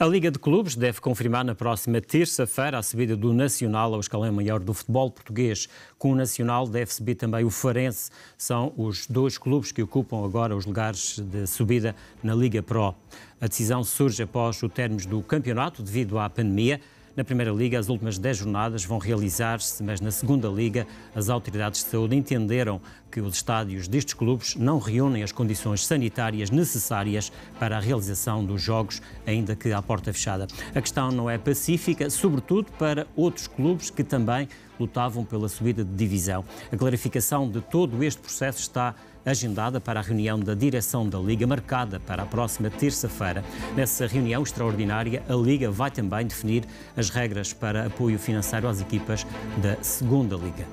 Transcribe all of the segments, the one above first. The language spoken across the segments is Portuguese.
A Liga de Clubes deve confirmar na próxima terça-feira a subida do Nacional ao escalão maior do futebol português. Com o Nacional deve subir também o Farense. São os dois clubes que ocupam agora os lugares de subida na Liga Pro. A decisão surge após o término do campeonato devido à pandemia. Na Primeira Liga, as últimas 10 jornadas vão realizar-se, mas na Segunda Liga, as autoridades de saúde entenderam que os estádios destes clubes não reúnem as condições sanitárias necessárias para a realização dos jogos, ainda que à porta fechada. A questão não é pacífica, sobretudo para outros clubes que também lutavam pela subida de divisão. A clarificação de todo este processo está agendada para a reunião da direção da Liga, marcada para a próxima terça-feira. Nessa reunião extraordinária, a Liga vai também definir as regras para apoio financeiro às equipas da Segunda Liga.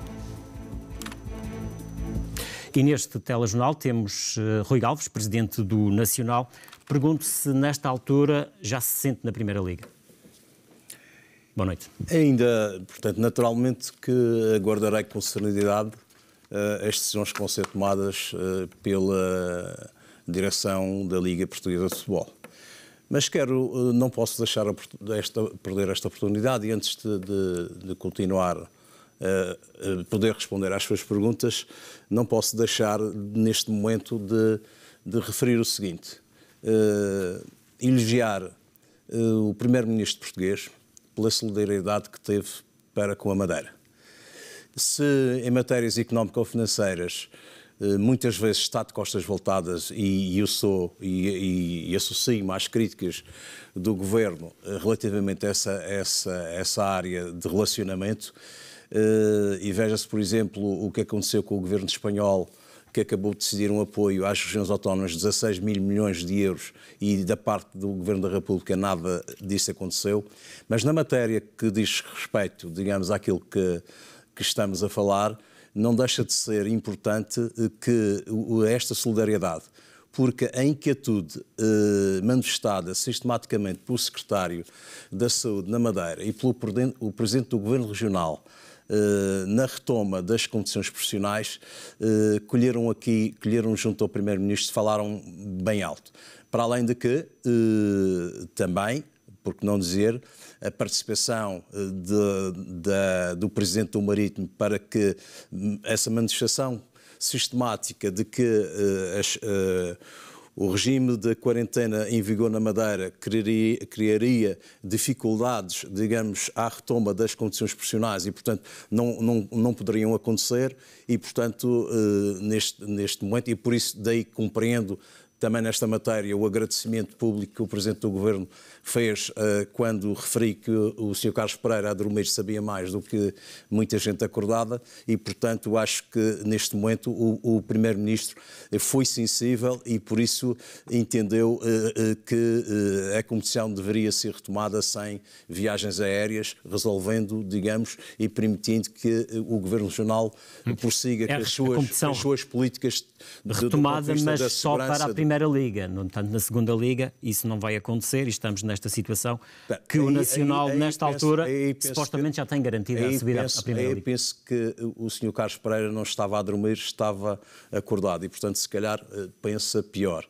E neste telejornal temos eh, Rui Alves, presidente do Nacional. Pergunto se nesta altura já se sente na Primeira Liga. Boa noite. Ainda, portanto, naturalmente que aguardarei com serenidade as eh, decisões que vão ser tomadas eh, pela direção da Liga Portuguesa de Futebol. Mas quero, eh, não posso deixar esta, perder esta oportunidade e antes de, de, de continuar a poder responder às suas perguntas, não posso deixar neste momento de, de referir o seguinte: uh, elogiar uh, o primeiro-ministro português pela solidariedade que teve para com a Madeira se em matérias económico-financeiras eh, muitas vezes está de costas voltadas e eu sou e, e, e associo-me às críticas do governo eh, relativamente a essa, essa, essa área de relacionamento. Eh, e veja-se, por exemplo, o que aconteceu com o governo espanhol que acabou de decidir um apoio às regiões autónomas de 16 mil milhões de euros e da parte do Governo da República nada disso aconteceu. Mas na matéria que diz respeito, digamos, àquilo que que estamos a falar, não deixa de ser importante eh, que esta solidariedade, porque a inquietude eh, manifestada sistematicamente pelo secretário da Saúde na Madeira e pelo o presidente do governo regional eh, na retoma das condições profissionais, colheram aqui, colheram junto ao primeiro-ministro, falaram bem alto. Para além de que também, porque não dizer, a participação eh, de, de, do Presidente do Marítimo para que hum, essa manifestação sistemática de que uh, as, uh, o regime de quarentena em vigor na Madeira criaria, criaria, dificuldades, digamos, à retoma das condições profissionais e, portanto, não, não, não poderiam acontecer e, portanto, uh, neste, neste momento, e por isso daí compreendo também nesta matéria o agradecimento público que o Presidente do Governo fez uh, quando referi que o Sr. Carlos Pereira a dormir sabia mais do que muita gente acordada e, portanto, acho que neste momento o, o Primeiro-Ministro foi sensível e, por isso, entendeu uh, uh, que a competição deveria ser retomada sem viagens aéreas, resolvendo, digamos, e permitindo que o Governo Regional hum. prossiga é, com as, suas, as suas políticas de, retomada, do mas só para a primeira Primeira Liga. No entanto, na Segunda Liga, isso não vai acontecer e estamos nesta situação que aí, o Nacional, aí, aí, nesta altura, supostamente já tem garantida a subida penso, à Primeira Liga. Eu penso que o Sr. Carlos Pereira não estava a dormir, estava acordado e, portanto, se calhar eh, pensa pior.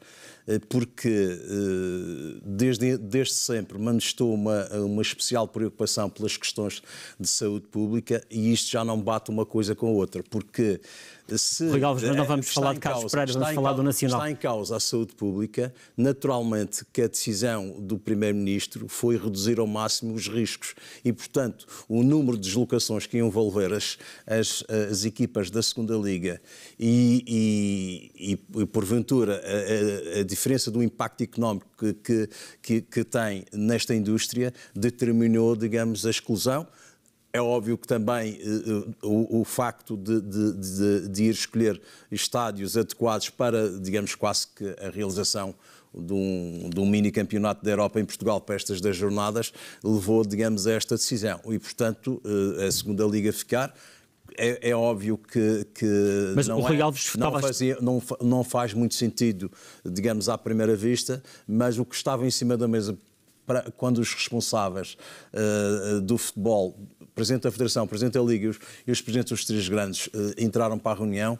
Eh, porque eh, desde, desde sempre manifestou uma, uma especial preocupação pelas questões de saúde pública e isto já não bate uma coisa com a outra, porque se. Rui mas não vamos eh, falar de Carlos Pereira, vamos falar causa, do Nacional. Está em causa a saúde pública, naturalmente que a decisão do Primeiro-Ministro foi reduzir ao máximo os riscos e, portanto, o número de deslocações que iam envolver as, as, as equipas da Segunda Liga e, e, e, e porventura, a, a, a diferença do impacto económico que, que, que, que tem nesta indústria determinou, digamos, a exclusão. É óbvio que também uh, o, o, facto de, de, de, de, ir escolher estádios adequados para, digamos, quase que a realização de um, de um, mini campeonato da Europa em Portugal para estas das jornadas levou, digamos, a esta decisão. E, portanto, uh, a segunda liga ficar é, é óbvio que, que mas não, o Rui é, Alves não, fazia, não, não faz muito sentido, digamos, à primeira vista, mas o que estava em cima da mesa para, quando os responsáveis uh, do futebol Presidente da Federação, Presidente da Liga e os Presidentes dos três grandes uh, entraram para a reunião,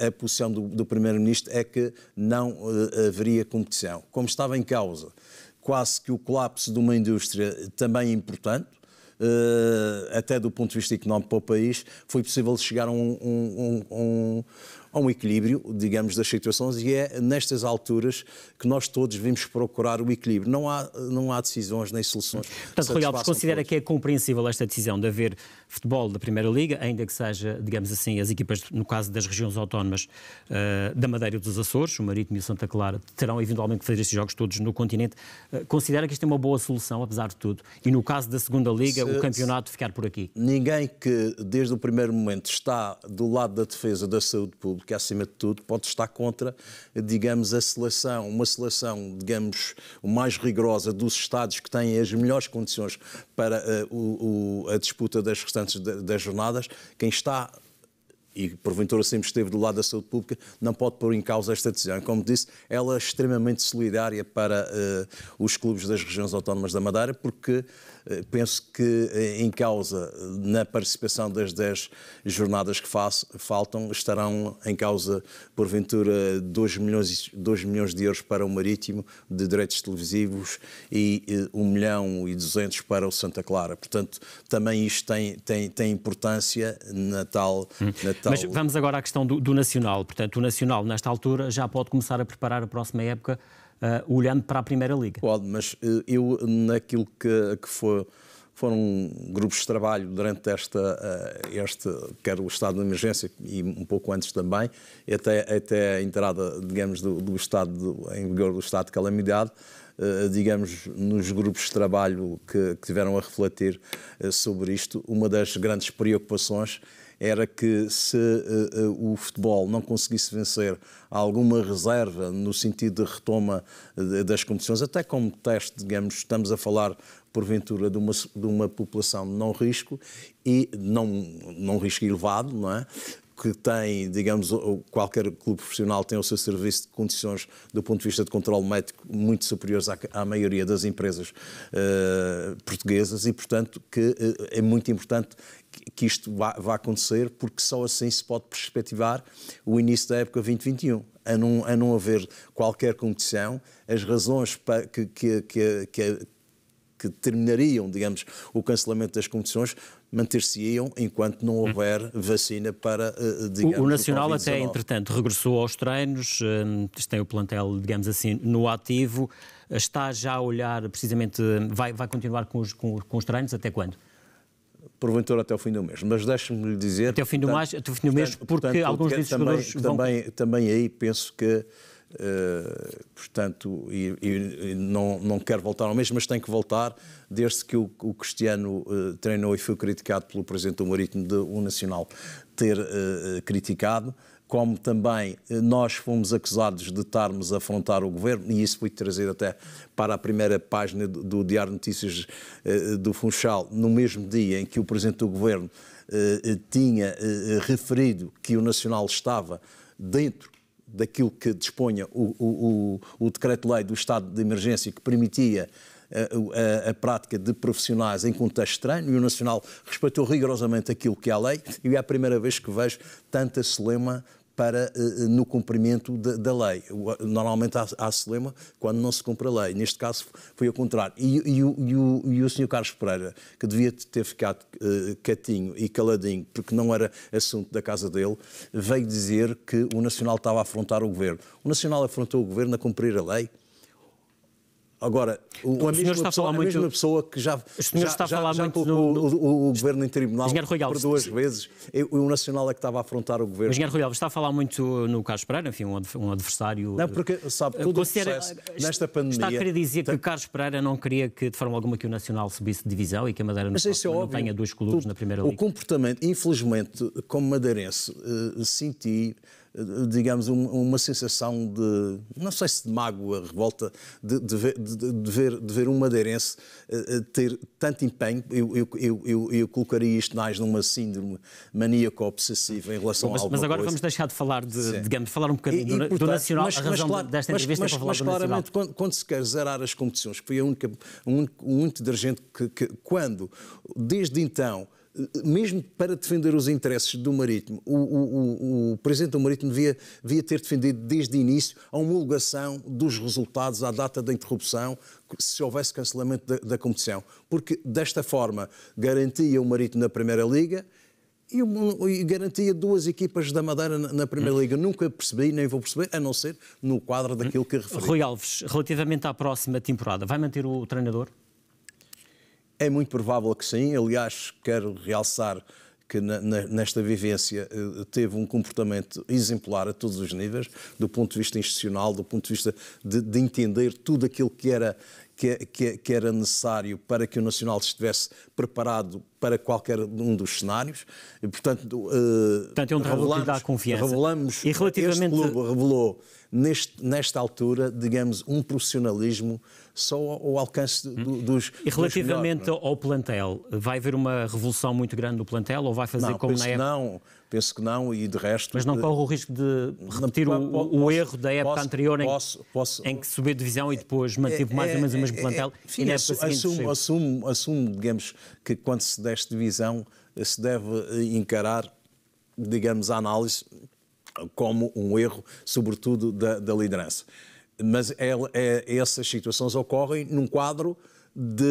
uh, a posição do, do Primeiro-Ministro é que não uh, haveria competição. Como estava em causa quase que o colapso de uma indústria também importante, eh, até do ponto de vista económico para o país, foi possível chegar a um, um, um, a um equilíbrio, digamos, das situações e é nestas alturas que nós todos vimos procurar o equilíbrio. Não há, não há decisões nem soluções. Portanto, Rui Alves, considera que é compreensível esta decisão de haver futebol da Primeira Liga, ainda que seja, digamos assim, as equipas, no caso das regiões autónomas uh, da Madeira e dos Açores, o Marítimo e o Santa Clara, terão eventualmente que fazer estes jogos todos no continente. Uh, considera que isto é uma boa solução, apesar de tudo? E no caso da Segunda Liga, se, o campeonato ficar por aqui? Ninguém que, desde o primeiro momento, está do lado da defesa da saúde pública porque acima de tudo pode estar contra, digamos, a seleção, uma seleção, digamos, mais rigorosa dos Estados que têm as melhores condições para uh, o, o, a disputa das restantes de, das jornadas. Quem está e porventura sempre esteve do lado da saúde pública, não pode pôr em causa esta decisão. Como disse, ela é extremamente solidária para uh, os clubes das regiões autónomas da Madeira, porque eh, penso que eh, em causa, eh, na participação das 10 jornadas que faço, faltam, estarão em causa, porventura, 2 milhões, 2 milhões de euros para o Marítimo, de direitos televisivos, e 1 milhão e 200 para o Santa Clara. Portanto, também isto tem, tem, tem importância na tal, hum. na tal... Mas vamos agora à questão do, do Nacional. Portanto, o Nacional, nesta altura, já pode começar a preparar a próxima época uh, olhando para a Primeira Liga. Pode, mas eh, eu, naquilo que, que foi foram grupos de trabalho durante esta, eh, este, quer o estado de emergência e um pouco antes também, até, até a entrada, digamos, do, do estado, de, em vigor do estado de calamidade, eh, digamos, nos grupos de trabalho que, que tiveram a refletir eh, sobre isto, uma das grandes preocupações era que se uh, uh, o futebol não conseguisse vencer alguma reserva no sentido de retoma das competições, até como teste, digamos, estamos a falar porventura de uma, de uma população de não risco e não, não risco elevado, não é? que tem, digamos, qualquer clube profissional tem o seu serviço de condições do ponto de vista de controle médico muito superiores à, à maioria das empresas uh, portuguesas e, portanto, que uh, é muito importante que isto vá, vá, acontecer, porque só assim se pode perspectivar o início da época 2021. A não, a não haver qualquer competição, as razões para que, que, que, que que determinariam, digamos, o cancelamento das competições manter-se-iam enquanto não hum. houver vacina para, eh, eh, digamos, o, o Nacional até, entretanto, regressou aos treinos, hum, tem o plantel, digamos assim, no ativo, está já a olhar, precisamente, vai, vai continuar com os, com, com os treinos até quando? porventura até o fim do mês. Mas deixe-me lhe dizer. Até o fim do, portanto, mais, até o fim do mês, porque portanto, alguns desses jogadores. Também, vão... também, também aí penso que eh, portanto, e, e, não, não quero voltar ao mesmo, mas tem que voltar, desde que o, o Cristiano uh, treinou e foi criticado pelo Presidente do Marítimo de o Nacional ter uh, criticado, como também nós fomos acusados de estarmos a afrontar o Governo, e isso foi trazido até para a primeira página do, do Diário de Notícias do Funchal, no mesmo dia em que o Presidente do Governo tinha referido que o Nacional estava dentro daquilo que disponha o, o, o, o decreto-lei do estado de emergência que permitia a, eh, a, a, prática de profissionais em contexto estranho e o Nacional respeitou rigorosamente aquilo que é a lei e é a primeira vez que vejo tanta celema para, eh, eh, no cumprimento da, da lei. Normalmente há, há celema quando não se cumpre a lei. Neste caso foi ao contrário. E, e, e, o, e o Sr. Carlos Pereira, que devia ter ficado uh, quietinho e caladinho, porque não era assunto da casa dele, veio dizer que o Nacional estava a afrontar o governo. O Nacional afrontou o governo a cumprir a lei. Agora, o, então, o a, mesma está pessoa, a, muito... a mesma pessoa que já, o senhor já, está a falar já, já muito do, O, o, o, governo em tribunal Rui Alves, por duas sim. vezes, eu, o Nacional é que estava a afrontar o governo. O engenheiro Rui Alves está a falar muito no Carlos Pereira, enfim, um adversário... Não, porque, eh, sabe, todo considera... o processo nesta pandemia... Está a querer dizer tem... que o Carlos Pereira não queria que, de forma alguma, que o Nacional subisse de divisão e que a Madeira não, é não tenha dois clubes tu, na primeira liga? O comportamento, infelizmente, como madeirense, uh, senti eh, digamos, um, uma sensação de, não sei se de mágoa, revolta, de, de, ver, de, ver, de ver um madeirense uh, ter tanto empenho. Eu, eu, eu, eu, colocaria isto mais numa síndrome maníaco-obsessiva em relação Bom, mas, a Mas agora coisa. vamos deixar de falar, de, digamos, falar um bocadinho e, e, portanto, do Nacional, mas, a razão mas, claro, desta entrevista mas, mas, é para falar mas, do claramente, nacional. Quando, quando, se quer zerar as competições, que foi a única, o único, o único dirigente que, que, quando, desde então, mesmo para defender os interesses do marítimo, o, o, o, o presidente do marítimo devia, devia, ter defendido desde o início a homologação dos resultados à data da interrupção, se houvesse cancelamento da, da competição, porque desta forma garantia o marítimo na Primeira Liga e, e garantia duas equipas da Madeira na, na Primeira Liga. Nunca percebi, nem vou perceber, a não ser no quadro daquilo que referi. Rui Alves, relativamente à próxima temporada, vai manter o treinador? É muito provável que sim. Aliás, quero realçar que nesta vivência eh, teve um comportamento exemplar a todos os níveis, do ponto de vista institucional, do ponto de vista de, de entender tudo aquilo que era que, que, que era necessário para que o Nacional estivesse preparado para qualquer um dos cenários. E, portanto, uh, portanto é um revelamos, dá confiança. Revelamos, e relativamente... Este clube revelou, neste, nesta altura, digamos, um profissionalismo só ao, alcance do, hum. dos. E relativamente dos melhores, é? ao plantel, vai haver uma revolução muito grande no plantel ou vai fazer não, como na época? Não, Penso que não e de resto. Mas não corre o risco de repetir não, o, posso, o, erro da época posso, anterior em, posso, em, que subiu divisão e depois é, manteve é, mais ou menos o é, mesmo é, plantel? Enfim, e assumo, assumo, assumo, digamos, que quando se desce divisão se deve eh, encarar, digamos, a análise como um erro, sobretudo da, da liderança. Mas é, é, essas situações ocorrem num quadro de,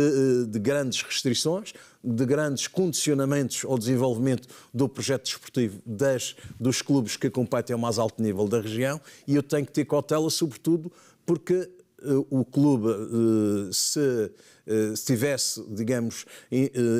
eh, de, grandes restrições, de grandes condicionamentos ao desenvolvimento do projeto desportivo das, dos clubes que competem ao mais alto nível da região e eu tenho que ter cautela, sobretudo porque eh, o clube, eh, se, se tivesse, digamos,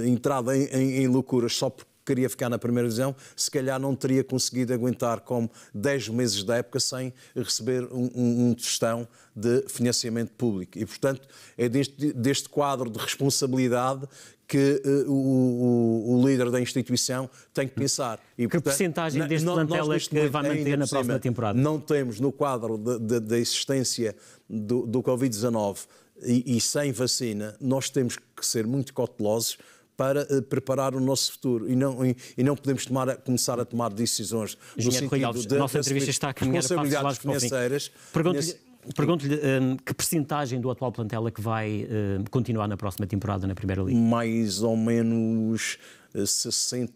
entrado em, em, em loucuras só porque queria ficar na primeira divisão, se calhar não teria conseguido aguentar como 10 meses da época sem receber um, um, um testão de financiamento público. E, portanto, é deste, deste quadro de responsabilidade que uh, o, o, líder da instituição tem que pensar. E, que portanto, percentagem deste plantel é que vai manter na próxima temporada? Não temos no quadro da existência do, do Covid-19 e, e sem vacina, nós temos que ser muito cautelosos para uh, preparar o nosso futuro e não, e, e não podemos tomar, começar a tomar decisões Engenheiro no sentido Alves, de, a nossa entrevista está a as responsabilidades financeiras. Pergunto-lhe pergunto eh, que percentagem do atual plantel é que vai eh, continuar na próxima temporada na Primeira Liga? Mais ou menos 60,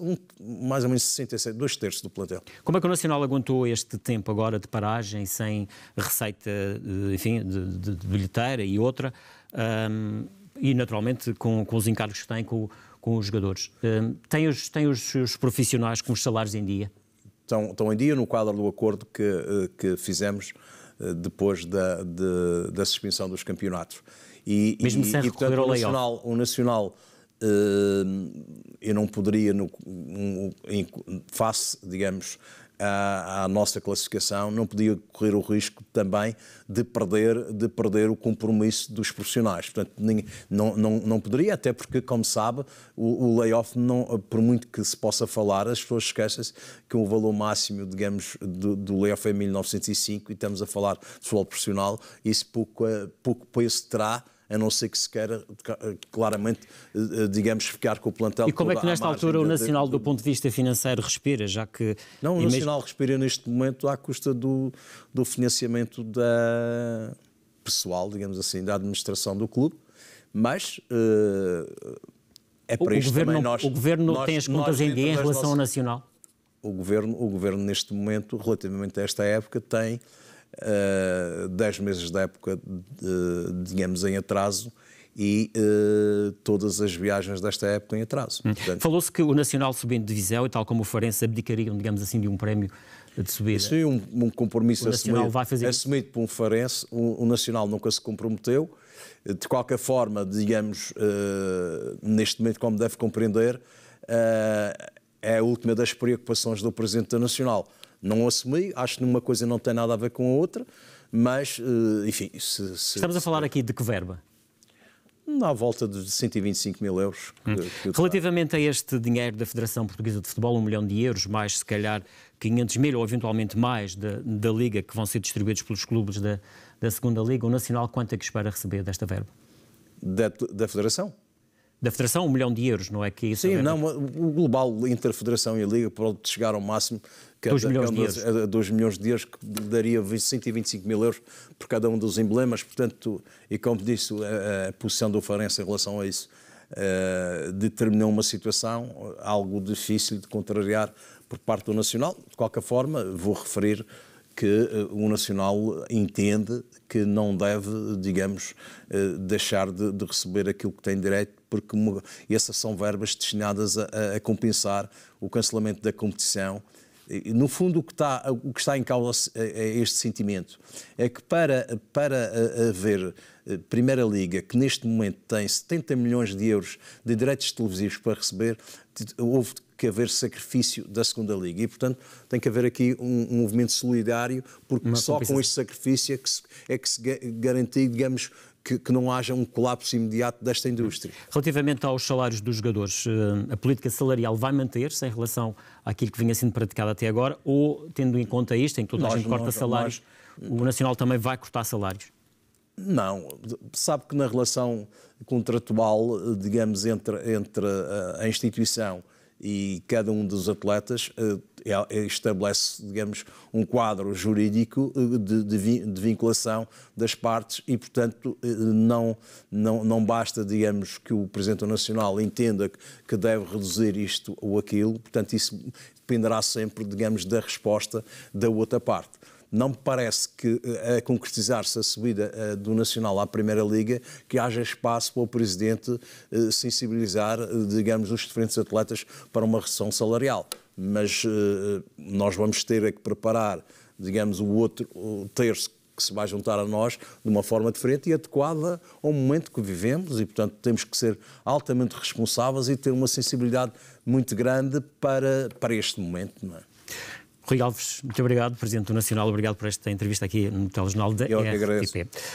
um, mais ou menos 67, dois terços do plantel. Como é que o Nacional aguentou este tempo agora de paragem, sem receita, enfim, de, de, de bilheteira e outra? Um, e naturalmente com, com os encargos que tem com, com os jogadores. Hum, tem os, tem os, os profissionais com os salários em dia? Estão, estão em dia no quadro do acordo que, eh, que fizemos eh, depois da, de, da suspensão dos campeonatos. E, Mesmo e, sem e, portanto, ao o Nacional, o nacional eh, eu não poderia, no, face, digamos, à, à, nossa classificação, não podia correr o risco também de perder, de perder o compromisso dos profissionais. Portanto, não, não, não poderia, até porque, como sabe, o, o layoff, não, por muito que se possa falar, as pessoas esquecem-se que o valor máximo, digamos, do, do layoff é 1905 e estamos a falar de futebol profissional, isso pouco, pouco peso terá a não ser que se queira claramente, eh, eh, digamos, ficar com o plantel. E como é que nesta altura o Nacional, do ponto de vista financeiro, respira, já que... Não, o Nacional mesmo... respira neste momento à custa do, do financiamento da pessoal, digamos assim, da administração do clube, mas... Uh, é para o isto governo, nós, O governo nós, tem as contas em dia em relação nossas... ao Nacional? O governo, o governo, neste momento, relativamente a esta época, tem uh, eh, 10 meses da época, uh, digamos, em atraso, e uh, todas as viagens desta época em atraso. Hum. Falou-se que o Nacional subindo de Viseu, e tal como o Farense, abdicariam, digamos assim, de um prémio de subida. Isso é um, um compromisso assumido, fazer... assumido por um Farense, o, o, Nacional nunca se comprometeu. De qualquer forma, digamos, uh, neste momento, como deve compreender, uh, é a última das preocupações do Presidente da Nacional. Não assumi, acho que uma coisa não tem nada a ver com a outra, mas, eh, enfim. Se, se, Estamos a falar aqui de que verba? Na volta de 125 mil euros. Que, hum. que Relativamente a este dinheiro da Federação Portuguesa de Futebol, um milhão de euros, mais se calhar 500 mil ou eventualmente mais da, da Liga, que vão ser distribuídos pelos clubes da, da segunda Liga, o Nacional quanto é que espera receber desta verba? Da, da Federação? da Federação, um milhão de euros, não é que isso? Sim, é não, o global entre a Federação e a Liga pode chegar ao máximo que 2 é milhões, é de euros. 2 é milhões de euros, que daria 125 mil euros por cada um dos emblemas, portanto, e como disse, a, a posição do Farense em relação a isso uh, determinou uma situação, algo difícil de contrariar por parte do Nacional. De qualquer forma, vou referir que eh, o Nacional entende que não deve, digamos, eh, deixar de, de receber aquilo que tem direito, porque essas são verbas destinadas a, a compensar o cancelamento da competição. No fundo, o que está, o que está em causa é, é este sentimento. É que para, para eh, haver Primeira Liga, que neste momento tem 70 milhões de euros de direitos televisivos para receber, houve que haver sacrifício da segunda liga e portanto tem que haver aqui um, um movimento solidário porque Uma só com este sacrifício é que se, é que se garantir digamos que, que, não haja um colapso imediato desta indústria. Relativamente aos salários dos jogadores, eh, a política salarial vai manter-se em relação àquilo que vinha sendo praticado até agora ou, tendo em conta isto, em que toda nós, a gente corta nós, salários, nós... o Nacional também vai cortar salários? Não, sabe que na relação contratual, eh, digamos, entre, entre eh, a instituição e cada um dos atletas eh, é é, estabelece, digamos, um quadro jurídico eh, de, de, vinculação das partes e, portanto, eh, não, não, não basta, digamos, que o Presidente Nacional entenda que deve reduzir isto ou aquilo, portanto, isso dependerá sempre, digamos, da resposta da outra parte não me parece que, eh, a concretizar-se a subida eh, do Nacional à Primeira Liga, que haja espaço para o Presidente eh, sensibilizar, digamos, os diferentes atletas para uma redução salarial. Mas nós vamos ter é que preparar, digamos, o outro o terço que se vai juntar a nós de uma forma diferente e adequada ao momento que vivemos e, portanto, temos que ser altamente responsáveis e ter uma sensibilidade muito grande para, para este momento. Não é? Rui Alves, muito obrigado, Presidente do Nacional, obrigado por esta entrevista aqui no Telejornal da Eu é RTP.